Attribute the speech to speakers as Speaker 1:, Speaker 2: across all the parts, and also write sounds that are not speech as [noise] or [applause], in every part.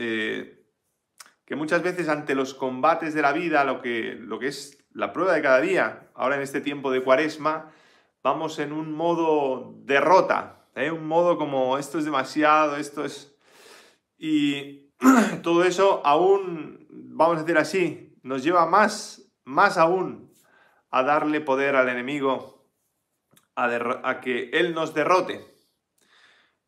Speaker 1: Eh, que muchas veces ante los combates de la vida, lo que, lo que es la prueba de cada día, ahora en este tiempo de cuaresma, vamos en un modo derrota, ¿eh? un modo como esto es demasiado, esto es... Y [clears throat] todo eso aún, vamos a decir así, nos lleva más, más aún a darle poder al enemigo, a que él nos derrote.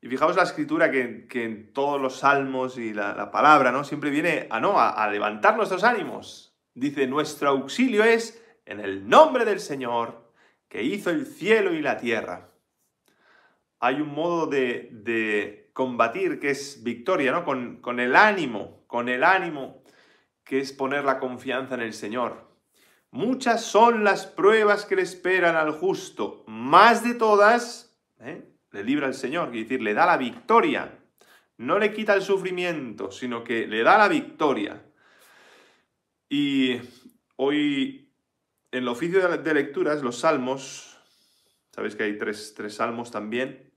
Speaker 1: Y fijaos la escritura que, en todos los salmos y la, palabra, ¿no? Siempre viene a, no, a, levantar nuestros ánimos. Dice, nuestro auxilio es en el nombre del Señor, que hizo el cielo y la tierra. Hay un modo de, combatir que es victoria, ¿no? Con, con el ánimo, con el ánimo, que es poner la confianza en el Señor. Muchas son las pruebas que le esperan al justo, más de todas, ¿eh? le libra al Señor, es decir, le da la victoria. No le quita el sufrimiento, sino que le da la victoria. Y hoy, en el oficio de lecturas, los salmos, sabéis que hay tres, tres salmos también,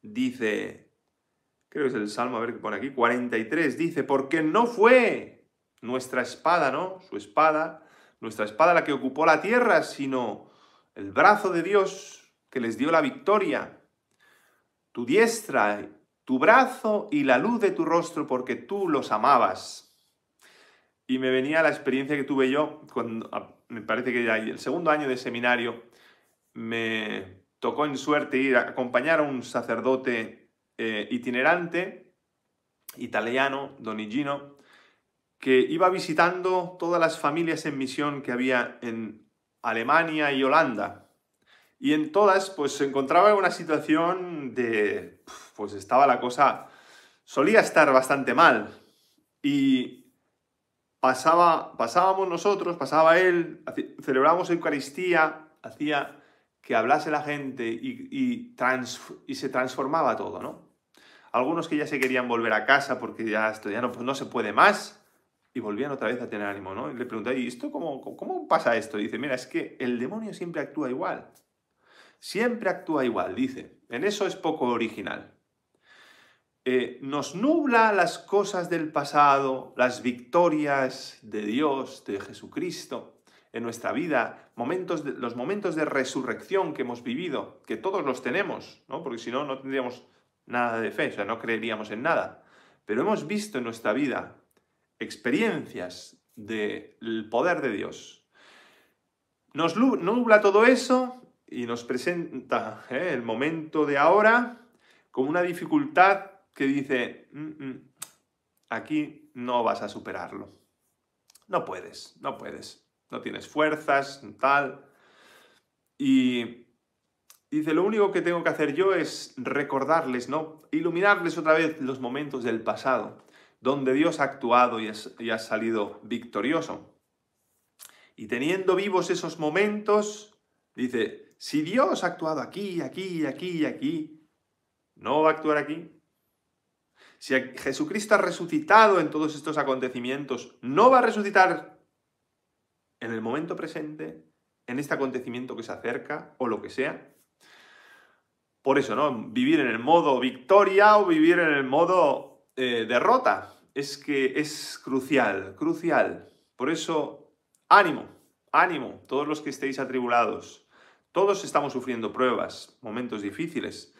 Speaker 1: dice, creo que es el salmo, a ver qué pone aquí, 43, dice, porque no fue nuestra espada, ¿no? Su espada, nuestra espada la que ocupó la tierra, sino el brazo de Dios que les dio la victoria tu diestra, tu brazo y la luz de tu rostro, porque tú los amabas. Y me venía la experiencia que tuve yo, cuando, ah, me parece que ya el segundo año de seminario, me tocó en suerte ir a acompañar a un sacerdote eh, itinerante, italiano, Don Igino, que iba visitando todas las familias en misión que había en Alemania y Holanda. Y en todas, pues se encontraba en una situación de, pues estaba la cosa, solía estar bastante mal. Y pasaba, pasábamos nosotros, pasaba él, celebrábamos Eucaristía, hacía que hablase la gente y, y, trans, y, se transformaba todo, ¿no? Algunos que ya se querían volver a casa porque ya esto ya no, pues no se puede más, y volvían otra vez a tener ánimo, ¿no? Y le pregunté, ¿y esto cómo, cómo pasa esto? Y dice, mira, es que el demonio siempre actúa igual. Siempre actúa igual, dice. En eso es poco original. Eh, nos nubla las cosas del pasado, las victorias de Dios, de Jesucristo, en nuestra vida, momentos los momentos de resurrección que hemos vivido, que todos los tenemos, ¿no? porque si no, no tendríamos nada de fe, o sea, no creeríamos en nada. Pero hemos visto en nuestra vida experiencias del poder de Dios. Nos nubla todo eso y nos presenta ¿eh? el momento de ahora con una dificultad que dice, mm, mm, aquí no vas a superarlo. No puedes, no puedes. No tienes fuerzas, tal. Y dice, lo único que tengo que hacer yo es recordarles, ¿no? Iluminarles otra vez los momentos del pasado, donde Dios ha actuado y ha salido victorioso. Y teniendo vivos esos momentos, dice, si Dios ha actuado aquí, aquí, aquí y aquí, ¿no va a actuar aquí? Si Jesucristo ha resucitado en todos estos acontecimientos, ¿no va a resucitar en el momento presente, en este acontecimiento que se acerca o lo que sea? Por eso, ¿no? Vivir en el modo victoria o vivir en el modo eh, derrota. Es que es crucial, crucial. Por eso, ánimo, ánimo, todos los que estéis atribulados todos estamos sufriendo pruebas, momentos difíciles,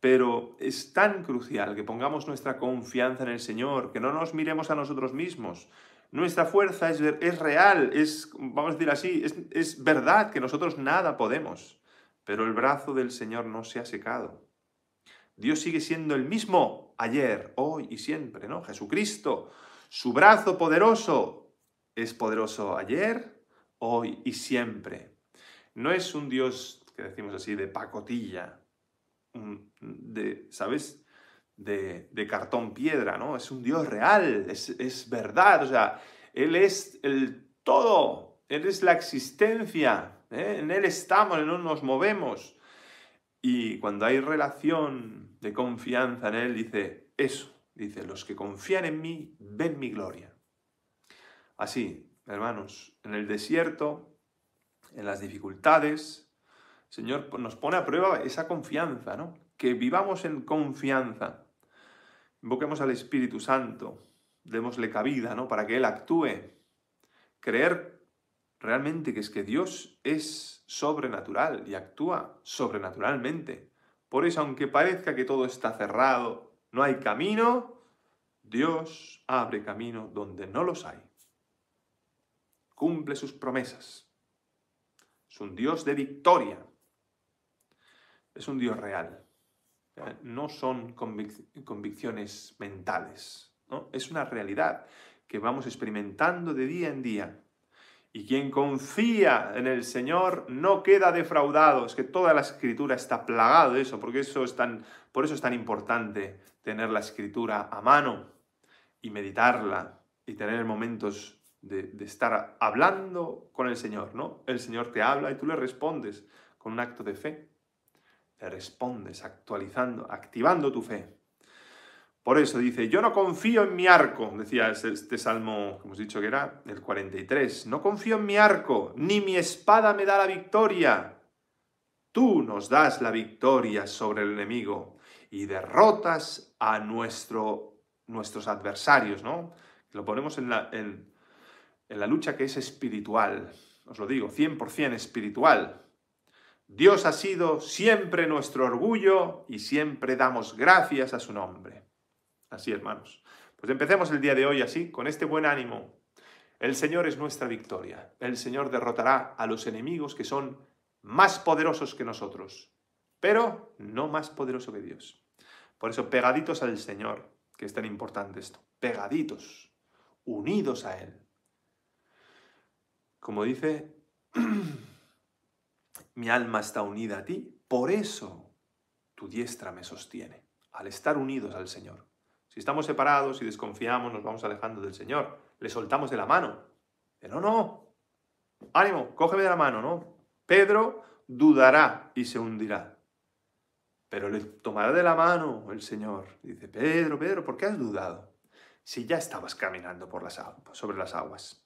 Speaker 1: pero es tan crucial que pongamos nuestra confianza en el Señor, que no nos miremos a nosotros mismos. Nuestra fuerza es, real, es, vamos a decir así, es, es verdad que nosotros nada podemos, pero el brazo del Señor no se ha secado. Dios sigue siendo el mismo ayer, hoy y siempre, ¿no? Jesucristo, su brazo poderoso es poderoso ayer, hoy y siempre. No es un Dios, que decimos así, de pacotilla, de, ¿sabes? De, cartón piedra, ¿no? Es un Dios real, es, verdad, o sea, Él es el todo, Él es la existencia, ¿eh? en Él estamos, en Él nos movemos. Y cuando hay relación de confianza en Él, dice eso, dice, los que confían en mí, ven mi gloria. Así, hermanos, en el desierto en las dificultades. Señor pues, nos pone a prueba esa confianza, ¿no? Que vivamos en confianza. Invoquemos al Espíritu Santo, démosle cabida, ¿no? Para que Él actúe. Creer realmente que es que Dios es sobrenatural y actúa sobrenaturalmente. Por eso, aunque parezca que todo está cerrado, no hay camino, Dios abre camino donde no los hay. Cumple sus promesas. Es un Dios de victoria. Es un Dios real. No son convicciones mentales. Es una realidad que vamos experimentando de día en día. Y quien confía en el Señor no queda defraudado. Es que toda la escritura está plagada de eso, porque eso es tan, por eso es tan importante tener la escritura a mano y meditarla y tener momentos de, estar hablando con el Señor, ¿no? El Señor te habla y tú le respondes con un acto de fe. Le respondes actualizando, activando tu fe. Por eso dice, yo no confío en mi arco, decía este, este salmo que hemos dicho que era el 43, no confío en mi arco, ni mi espada me da la victoria. Tú nos das la victoria sobre el enemigo y derrotas a nuestro, nuestros adversarios, ¿no? Lo ponemos en la, en la lucha que es espiritual, os lo digo, 100% espiritual. Dios ha sido siempre nuestro orgullo y siempre damos gracias a su nombre. Así, hermanos. Pues empecemos el día de hoy así, con este buen ánimo. El Señor es nuestra victoria. El Señor derrotará a los enemigos que son más poderosos que nosotros, pero no más poderoso que Dios. Por eso, pegaditos al Señor, que es tan importante esto, pegaditos, unidos a Él. Como dice, [clears throat] mi alma está unida a ti, por eso tu diestra me sostiene, al estar unidos al Señor. Si estamos separados y desconfiamos, nos vamos alejando del Señor, le soltamos de la mano. Pero no, no, ánimo, cógeme de la mano, ¿no? Pedro dudará y se hundirá. Pero le tomará de la mano el Señor. Dice, Pedro, Pedro, ¿por qué has dudado? Si ya estabas caminando por las sobre las aguas.